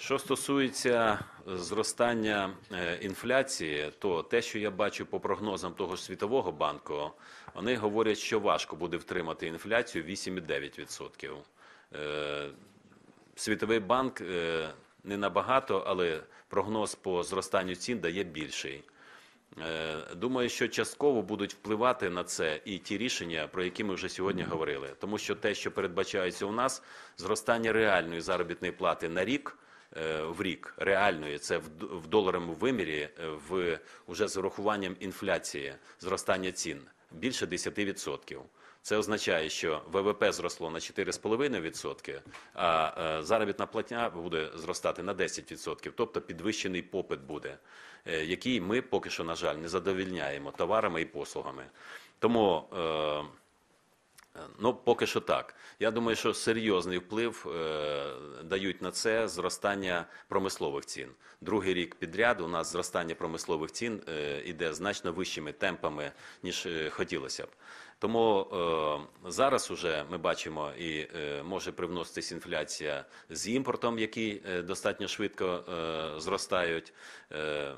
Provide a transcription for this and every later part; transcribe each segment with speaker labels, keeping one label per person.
Speaker 1: Що стосується е, зростання е, інфляції, то те, що я бачу по прогнозам того ж світового банку, вони говорять, що важко буде втримати інфляцію 8,9%. Е, Світовий банк не набагато, але прогноз по зростанню цін дає більший. Думаю, що частково будуть впливати на це і ті рішення, про які ми вже сьогодні говорили, тому що те, що передбачається у нас, зростання реальної заробітної плати на рік. Е, в рік реальної, це в доларовому вимірі, е, в уже з урахуванням інфляції зростання цін більше 10%. Це означає, що ВВП зросло на 4,5%, а е, заробітна платня буде зростати на 10%, тобто підвищений попит буде, який ми поки що, на жаль, не задовільняємо товарами і послугами. Тому. Ну, поки що так. Я думаю, що серйозний вплив е, дають на це зростання промислових цін. Другий рік підряд у нас зростання промислових цін е, іде значно вищими темпами, ніж е, хотілося б. Тому е, зараз уже ми бачимо і е, може привноситись інфляція з імпортом, який е, достатньо швидко е, зростають. Е,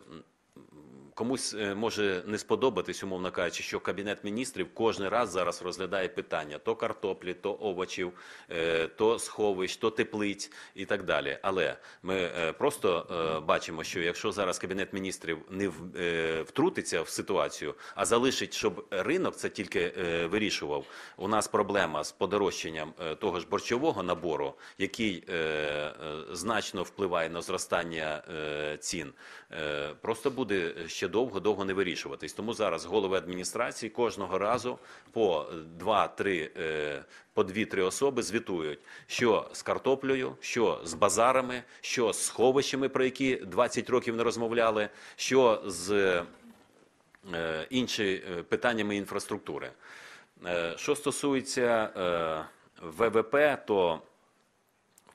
Speaker 1: комусь е, може не сподобатись, умовно кажучи, що кабінет міністрів кожен раз зараз розглядає питання то картоплі, то овочів, е, то сховищ, то теплиць і так далі. Але ми е, просто бачимо, що якщо зараз кабінет міністрів не втрутиться в ситуацію, а залишить, щоб ринок це тільки вирішував. У нас проблема з подорожченням того ж борчового набору, який значно впливає на зростання е, цін, е, просто буде ще довго довго не вирішуватись. Тому зараз голови адміністрації кожного разу по 2-3 е, по 2-3 особи звітують, що з картоплею, що з базарами, що з сховищами, про які 20 років не розмовляли, що з іншими питаннями інфраструктури. Що стосується ВВП, то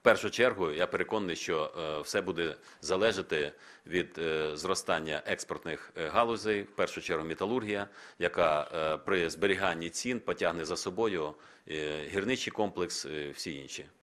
Speaker 1: першу чергу я переконаний, що е, все буде залежати від е, зростання експортних е, галузей, в першу чергу металургія, яка при зберіганні цін потягне за собою гірничий комплекс, всі інші.